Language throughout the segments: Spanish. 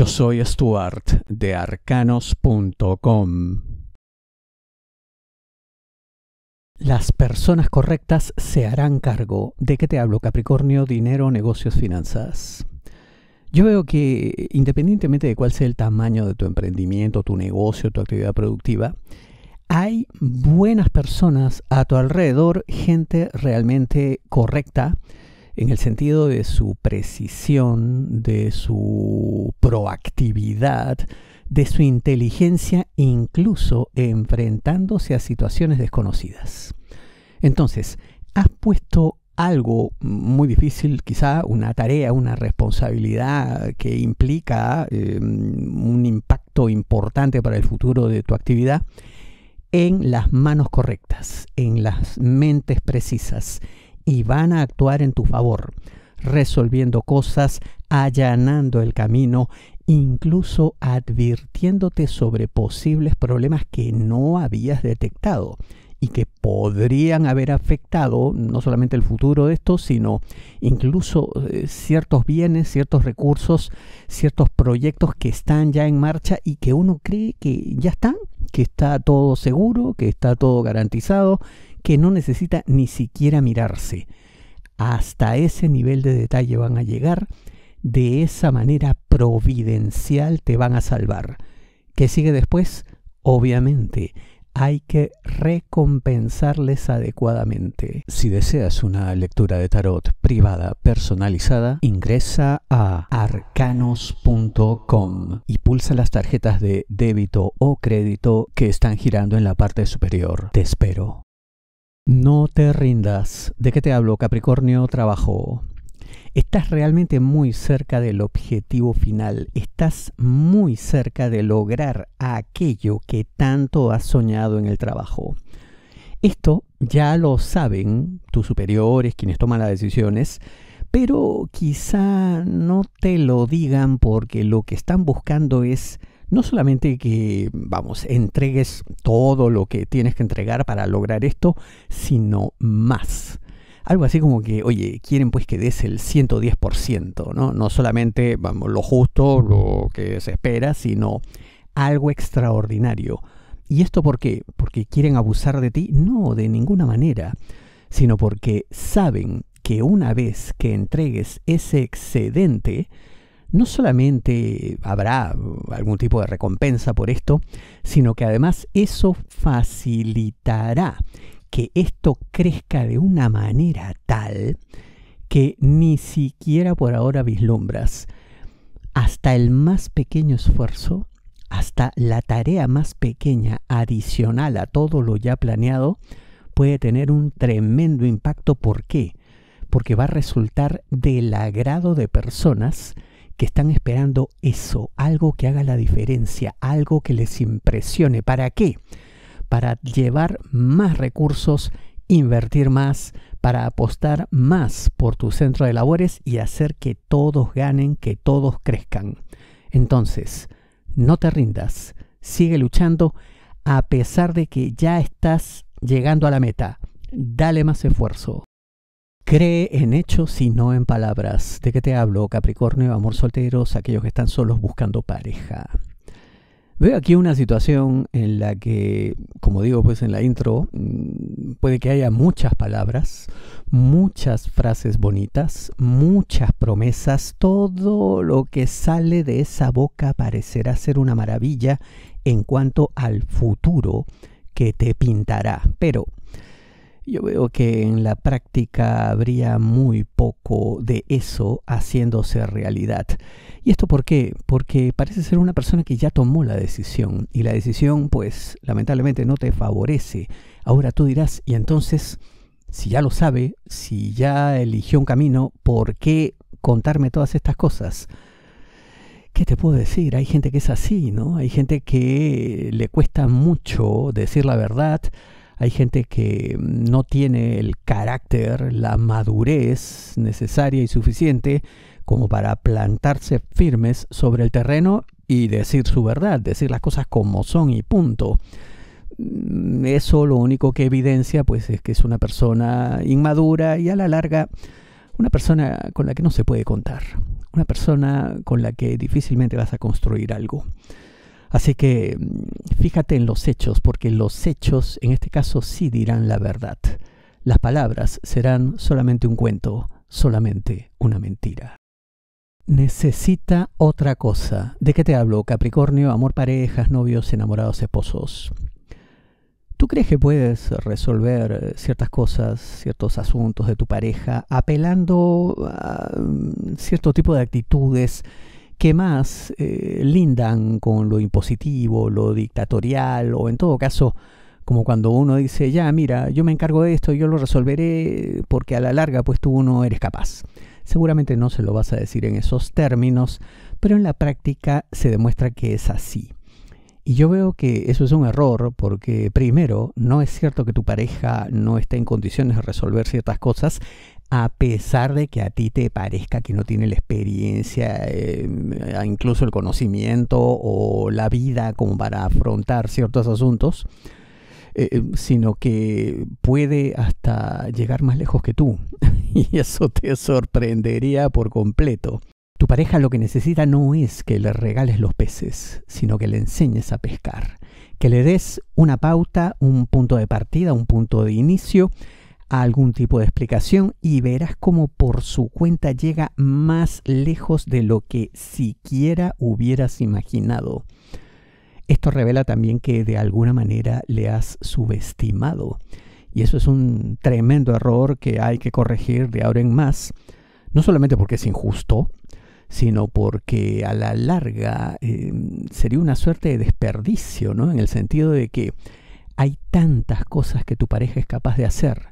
Yo soy Stuart de arcanos.com. Las personas correctas se harán cargo. ¿De qué te hablo? Capricornio, dinero, negocios, finanzas. Yo veo que independientemente de cuál sea el tamaño de tu emprendimiento, tu negocio, tu actividad productiva, hay buenas personas a tu alrededor, gente realmente correcta en el sentido de su precisión, de su proactividad, de su inteligencia incluso enfrentándose a situaciones desconocidas. Entonces, has puesto algo muy difícil, quizá una tarea, una responsabilidad que implica em, un impacto importante para el futuro de tu actividad, en las manos correctas, en las mentes precisas, y van a actuar en tu favor, resolviendo cosas, allanando el camino, incluso advirtiéndote sobre posibles problemas que no habías detectado y que podrían haber afectado no solamente el futuro de esto, sino incluso eh, ciertos bienes, ciertos recursos, ciertos proyectos que están ya en marcha y que uno cree que ya están, que está todo seguro, que está todo garantizado que no necesita ni siquiera mirarse. Hasta ese nivel de detalle van a llegar, de esa manera providencial te van a salvar. ¿Qué sigue después? Obviamente, hay que recompensarles adecuadamente. Si deseas una lectura de tarot privada personalizada, ingresa a arcanos.com y pulsa las tarjetas de débito o crédito que están girando en la parte superior. Te espero. No te rindas. ¿De qué te hablo, Capricornio? Trabajo. Estás realmente muy cerca del objetivo final. Estás muy cerca de lograr aquello que tanto has soñado en el trabajo. Esto ya lo saben tus superiores, quienes toman las decisiones, pero quizá no te lo digan porque lo que están buscando es no solamente que, vamos, entregues todo lo que tienes que entregar para lograr esto, sino más. Algo así como que, oye, quieren pues que des el 110%, ¿no? No solamente, vamos, lo justo, lo que se espera, sino algo extraordinario. ¿Y esto por qué? ¿Porque quieren abusar de ti? No, de ninguna manera, sino porque saben que una vez que entregues ese excedente, no solamente habrá algún tipo de recompensa por esto, sino que además eso facilitará que esto crezca de una manera tal que ni siquiera por ahora vislumbras. Hasta el más pequeño esfuerzo, hasta la tarea más pequeña adicional a todo lo ya planeado, puede tener un tremendo impacto. ¿Por qué? Porque va a resultar del agrado de personas que están esperando eso, algo que haga la diferencia, algo que les impresione. ¿Para qué? Para llevar más recursos, invertir más, para apostar más por tu centro de labores y hacer que todos ganen, que todos crezcan. Entonces, no te rindas, sigue luchando a pesar de que ya estás llegando a la meta. Dale más esfuerzo. Cree en hechos y no en palabras. ¿De qué te hablo, Capricornio, amor solteros, aquellos que están solos buscando pareja? Veo aquí una situación en la que, como digo pues en la intro, mm, puede que haya muchas palabras, muchas frases bonitas, muchas promesas, todo lo que sale de esa boca parecerá ser una maravilla en cuanto al futuro que te pintará. Pero yo veo que en la práctica habría muy poco de eso haciéndose realidad. ¿Y esto por qué? Porque parece ser una persona que ya tomó la decisión y la decisión pues lamentablemente no te favorece. Ahora tú dirás, y entonces, si ya lo sabe, si ya eligió un camino, ¿por qué contarme todas estas cosas? ¿Qué te puedo decir? Hay gente que es así, ¿no? Hay gente que le cuesta mucho decir la verdad, hay gente que no tiene el carácter, la madurez necesaria y suficiente como para plantarse firmes sobre el terreno y decir su verdad, decir las cosas como son y punto. Mm, eso lo único que evidencia pues es que es una persona inmadura y a la larga una persona con la que no se puede contar, una persona con la que difícilmente vas a construir algo. Así que mm, fíjate en los hechos, porque los hechos en este caso sí dirán la verdad. Las palabras serán solamente un cuento, solamente una mentira. Necesita otra cosa. ¿De qué te hablo, Capricornio? Amor, parejas, novios, enamorados, esposos. ¿Tú crees que puedes resolver ciertas cosas, ciertos asuntos de tu pareja apelando a mm, cierto tipo de actitudes que más eh, lindan con lo impositivo, lo dictatorial o en todo caso como cuando uno dice, ya, mira, yo me encargo de esto, yo lo resolveré porque a la larga pues tú no eres capaz. Seguramente no se lo vas a decir en esos términos, pero en la práctica se demuestra que es así. Y yo veo que eso es un error porque primero, no es cierto que tu pareja no esté en condiciones de resolver ciertas cosas a pesar de que a ti te parezca que no tiene la experiencia, eh, incluso el conocimiento o la vida como para afrontar ciertos asuntos, eh, eh, sino que puede hasta llegar más lejos que tú. y eso te sorprendería por completo. Tu pareja lo que necesita no es que le regales los peces, sino que le enseñes a pescar, que le des una pauta, un punto de partida, un punto de inicio, algún tipo de explicación y verás cómo por su cuenta llega más lejos de lo que siquiera hubieras imaginado. Esto revela también que de alguna manera le has subestimado. Y eso es un tremendo error que hay que corregir de ahora en más, no solamente porque es injusto, sino porque a la larga em, sería una suerte de desperdicio, ¿no? En el sentido de que hay tantas cosas que tu pareja es capaz de hacer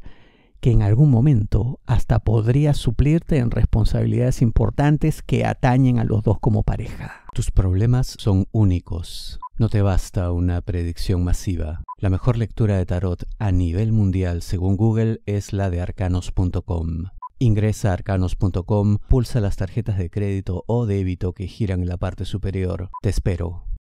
que en algún momento hasta podría suplirte en responsabilidades importantes que atañen a los dos como pareja. Tus problemas son únicos. No te basta una predicción masiva. La mejor lectura de tarot a nivel mundial según Google es la de arcanos.com. Ingresa a arcanos.com, pulsa las tarjetas de crédito o débito que giran en la parte superior. Te espero.